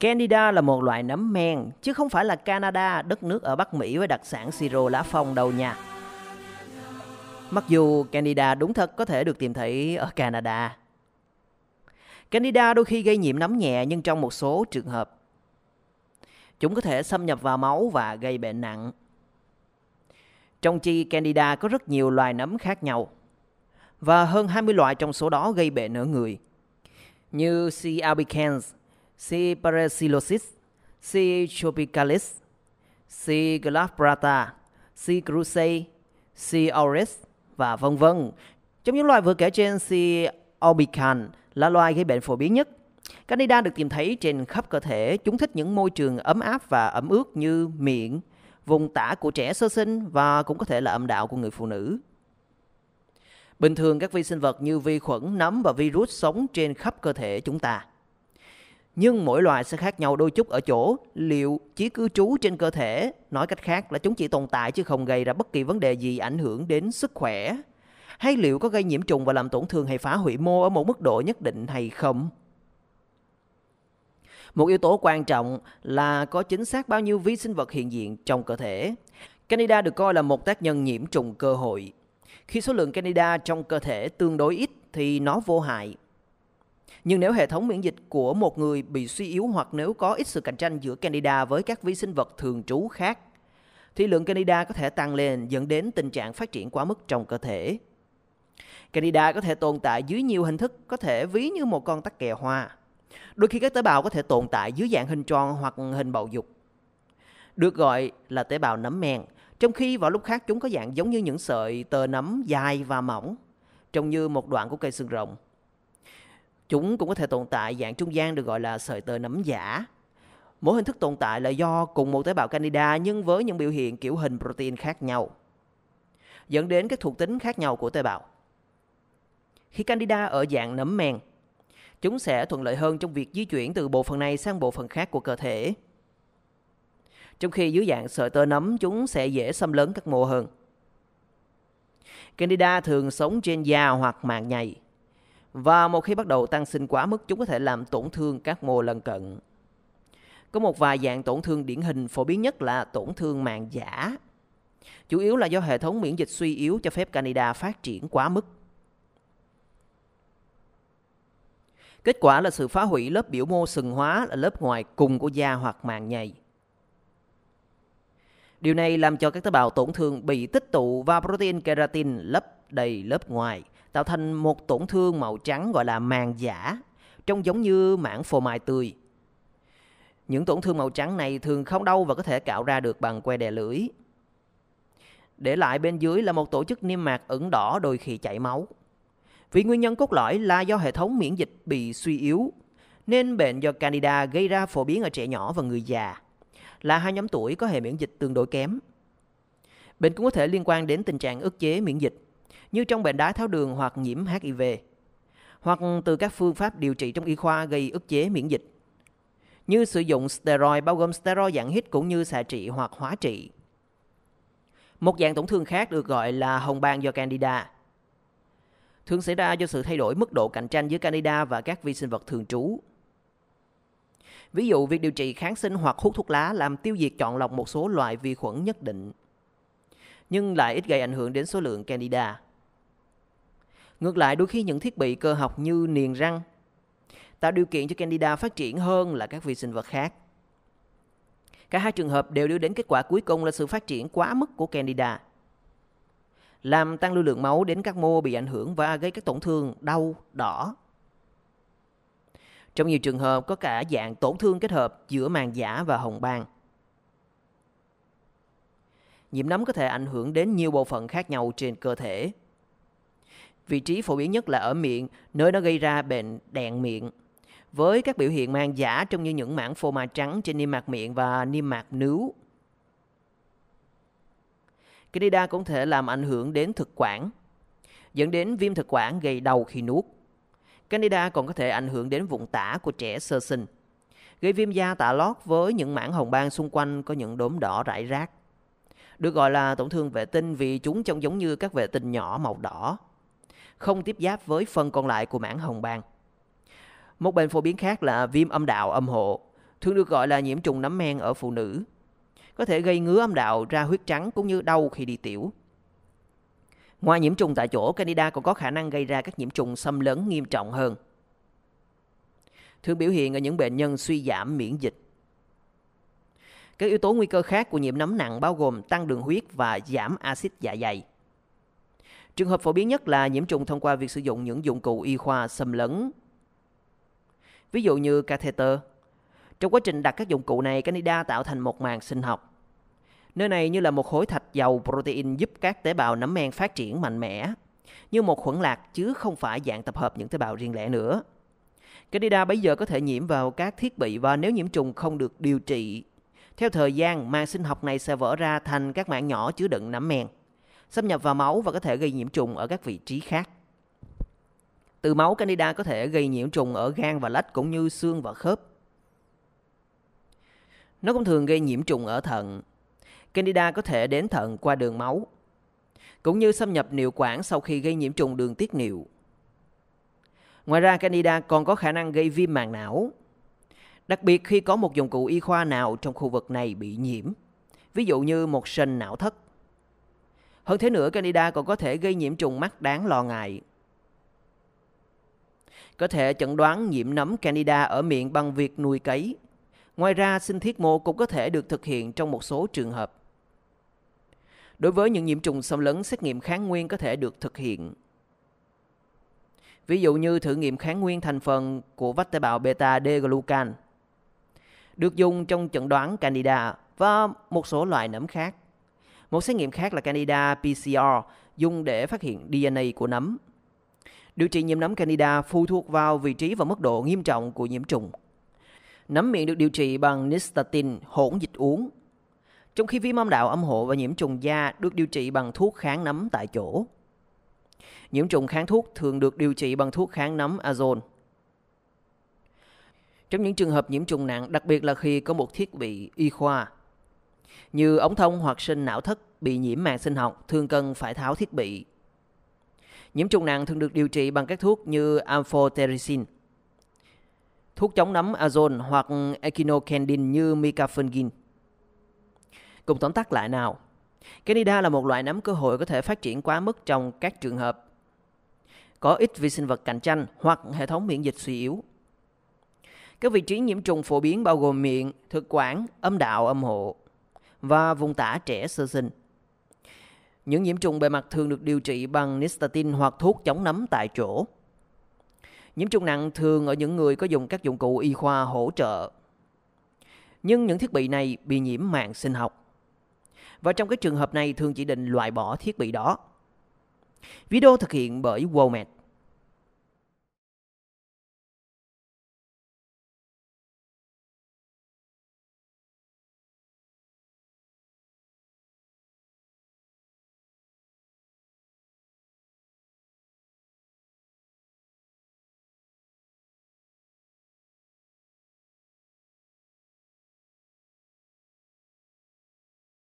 Candida là một loại nấm men, chứ không phải là Canada, đất nước ở Bắc Mỹ với đặc sản siro lá phong đâu nha. Mặc dù Candida đúng thật có thể được tìm thấy ở Canada. Candida đôi khi gây nhiễm nấm nhẹ nhưng trong một số trường hợp chúng có thể xâm nhập vào máu và gây bệnh nặng. Trong chi Candida có rất nhiều loài nấm khác nhau và hơn 20 loại trong số đó gây bệnh ở người như C. albicans, C. parasilosis, C. tropicalis, C. glabrata, C. crusei, C. auris và vân vân. Trong những loài vừa kể trên, C. albicans là loài gây bệnh phổ biến nhất. Candida được tìm thấy trên khắp cơ thể, chúng thích những môi trường ấm áp và ẩm ướt như miệng, vùng tả của trẻ sơ sinh và cũng có thể là âm đạo của người phụ nữ. Bình thường các vi sinh vật như vi khuẩn, nấm và virus sống trên khắp cơ thể chúng ta nhưng mỗi loài sẽ khác nhau đôi chút ở chỗ liệu chỉ cư trú trên cơ thể, nói cách khác là chúng chỉ tồn tại chứ không gây ra bất kỳ vấn đề gì ảnh hưởng đến sức khỏe, hay liệu có gây nhiễm trùng và làm tổn thương hay phá hủy mô ở một mức độ nhất định hay không. Một yếu tố quan trọng là có chính xác bao nhiêu vi sinh vật hiện diện trong cơ thể. Candida được coi là một tác nhân nhiễm trùng cơ hội. Khi số lượng candida trong cơ thể tương đối ít thì nó vô hại, nhưng nếu hệ thống miễn dịch của một người bị suy yếu hoặc nếu có ít sự cạnh tranh giữa candida với các vi sinh vật thường trú khác, thì lượng candida có thể tăng lên dẫn đến tình trạng phát triển quá mức trong cơ thể. Candida có thể tồn tại dưới nhiều hình thức, có thể ví như một con tắc kè hoa. Đôi khi các tế bào có thể tồn tại dưới dạng hình tròn hoặc hình bầu dục, được gọi là tế bào nấm men, trong khi vào lúc khác chúng có dạng giống như những sợi tơ nấm dài và mỏng, trông như một đoạn của cây xương rồng. Chúng cũng có thể tồn tại dạng trung gian được gọi là sợi tơ nấm giả. Mỗi hình thức tồn tại là do cùng một tế bào candida nhưng với những biểu hiện kiểu hình protein khác nhau, dẫn đến các thuộc tính khác nhau của tế bào. Khi candida ở dạng nấm men, chúng sẽ thuận lợi hơn trong việc di chuyển từ bộ phận này sang bộ phận khác của cơ thể. Trong khi dưới dạng sợi tơ nấm, chúng sẽ dễ xâm lấn các mô hơn. Candida thường sống trên da hoặc màng nhầy và một khi bắt đầu tăng sinh quá mức chúng có thể làm tổn thương các mô lân cận. Có một vài dạng tổn thương điển hình phổ biến nhất là tổn thương màng giả, chủ yếu là do hệ thống miễn dịch suy yếu cho phép Candida phát triển quá mức. Kết quả là sự phá hủy lớp biểu mô sừng hóa là lớp ngoài cùng của da hoặc màng nhầy. Điều này làm cho các tế bào tổn thương bị tích tụ và protein keratin lấp đầy lớp ngoài – tạo thành một tổn thương màu trắng gọi là màng giả, trông giống như mảng phô mai tươi. Những tổn thương màu trắng này thường không đau và có thể cạo ra được bằng que đè lưỡi. Để lại bên dưới là một tổ chức niêm mạc ửng đỏ đôi khi chảy máu. Vì nguyên nhân cốt lõi là do hệ thống miễn dịch bị suy yếu, nên bệnh do Candida gây ra phổ biến ở trẻ nhỏ và người già, là hai nhóm tuổi có hệ miễn dịch tương đối kém. Bệnh cũng có thể liên quan đến tình trạng ức chế miễn dịch như trong bệnh đái tháo đường hoặc nhiễm HIV, hoặc từ các phương pháp điều trị trong y khoa gây ức chế miễn dịch, như sử dụng steroid bao gồm steroid dạng hít cũng như xạ trị hoặc hóa trị. Một dạng tổn thương khác được gọi là hồng ban do Candida, thường xảy ra do sự thay đổi mức độ cạnh tranh giữa Candida và các vi sinh vật thường trú. Ví dụ, việc điều trị kháng sinh hoặc hút thuốc lá làm tiêu diệt chọn lọc một số loại vi khuẩn nhất định, nhưng lại ít gây ảnh hưởng đến số lượng Candida. Ngược lại, đôi khi những thiết bị cơ học như niềng răng tạo điều kiện cho candida phát triển hơn là các vi sinh vật khác. Cả hai trường hợp đều đưa đến kết quả cuối cùng là sự phát triển quá mức của candida, làm tăng lưu lượng máu đến các mô bị ảnh hưởng và gây các tổn thương đau, đỏ. Trong nhiều trường hợp có cả dạng tổn thương kết hợp giữa màng giả và hồng ban. Nhiễm nấm có thể ảnh hưởng đến nhiều bộ phận khác nhau trên cơ thể, Vị trí phổ biến nhất là ở miệng, nơi nó gây ra bệnh đèn miệng. Với các biểu hiện mang giả trong như những mảng phô mai trắng trên niêm mạc miệng và niêm mạc nướu. Candida cũng thể làm ảnh hưởng đến thực quản, dẫn đến viêm thực quản gây đau khi nuốt. Candida còn có thể ảnh hưởng đến vùng tả của trẻ sơ sinh, gây viêm da tả lót với những mảng hồng ban xung quanh có những đốm đỏ rải rác. Được gọi là tổn thương vệ tinh vì chúng trông giống như các vệ tinh nhỏ màu đỏ không tiếp giáp với phần còn lại của mảng hồng bang. Một bệnh phổ biến khác là viêm âm đạo âm hộ, thường được gọi là nhiễm trùng nấm men ở phụ nữ. Có thể gây ngứa âm đạo, ra huyết trắng cũng như đau khi đi tiểu. Ngoài nhiễm trùng tại chỗ, candida còn có khả năng gây ra các nhiễm trùng xâm lấn nghiêm trọng hơn. Thường biểu hiện ở những bệnh nhân suy giảm miễn dịch. Các yếu tố nguy cơ khác của nhiễm nấm nặng bao gồm tăng đường huyết và giảm axit dạ dày. Trường hợp phổ biến nhất là nhiễm trùng thông qua việc sử dụng những dụng cụ y khoa xâm lấn. Ví dụ như catheter. Trong quá trình đặt các dụng cụ này, Candida tạo thành một màng sinh học. Nơi này như là một khối thạch giàu protein giúp các tế bào nấm men phát triển mạnh mẽ, như một khuẩn lạc chứ không phải dạng tập hợp những tế bào riêng lẻ nữa. Candida bây giờ có thể nhiễm vào các thiết bị và nếu nhiễm trùng không được điều trị, theo thời gian màng sinh học này sẽ vỡ ra thành các mảng nhỏ chứa đựng nấm men xâm nhập vào máu và có thể gây nhiễm trùng ở các vị trí khác. Từ máu candida có thể gây nhiễm trùng ở gan và lách cũng như xương và khớp. Nó cũng thường gây nhiễm trùng ở thận. Candida có thể đến thận qua đường máu, cũng như xâm nhập niệu quản sau khi gây nhiễm trùng đường tiết niệu. Ngoài ra, candida còn có khả năng gây viêm màng não, đặc biệt khi có một dụng cụ y khoa nào trong khu vực này bị nhiễm, ví dụ như một sình não thất hơn thế nữa, Candida còn có thể gây nhiễm trùng mắt đáng lo ngại. Có thể chẩn đoán nhiễm nấm Candida ở miệng bằng việc nuôi cấy. Ngoài ra, sinh thiết mô cũng có thể được thực hiện trong một số trường hợp. Đối với những nhiễm trùng xâm lấn, xét nghiệm kháng nguyên có thể được thực hiện. Ví dụ như thử nghiệm kháng nguyên thành phần của vách tế bào beta-D-glucan được dùng trong chẩn đoán Candida và một số loại nấm khác. Một xét nghiệm khác là Candida PCR, dùng để phát hiện DNA của nấm. Điều trị nhiễm nấm Candida phụ thuộc vào vị trí và mức độ nghiêm trọng của nhiễm trùng. Nấm miệng được điều trị bằng nistatin hỗn dịch uống. Trong khi viêm âm đạo âm hộ và nhiễm trùng da được điều trị bằng thuốc kháng nấm tại chỗ. Nhiễm trùng kháng thuốc thường được điều trị bằng thuốc kháng nấm azole. Trong những trường hợp nhiễm trùng nặng, đặc biệt là khi có một thiết bị y khoa, như ống thông hoặc sinh não thất bị nhiễm màng sinh học thường cần phải tháo thiết bị. Nhiễm trùng nặng thường được điều trị bằng các thuốc như amphotericin, thuốc chống nấm azone hoặc echinocandin như micafungin. Cùng tóm tắt lại nào. Candida là một loại nấm cơ hội có thể phát triển quá mức trong các trường hợp có ít vi sinh vật cạnh tranh hoặc hệ thống miễn dịch suy yếu. Các vị trí nhiễm trùng phổ biến bao gồm miệng, thực quản, âm đạo, âm hộ và vùng tả trẻ sơ sinh. Những nhiễm trùng bề mặt thường được điều trị bằng nistatin hoặc thuốc chống nấm tại chỗ. Nhiễm trùng nặng thường ở những người có dùng các dụng cụ y khoa hỗ trợ. Nhưng những thiết bị này bị nhiễm mạng sinh học. Và trong các trường hợp này thường chỉ định loại bỏ thiết bị đó. Video thực hiện bởi WOMED.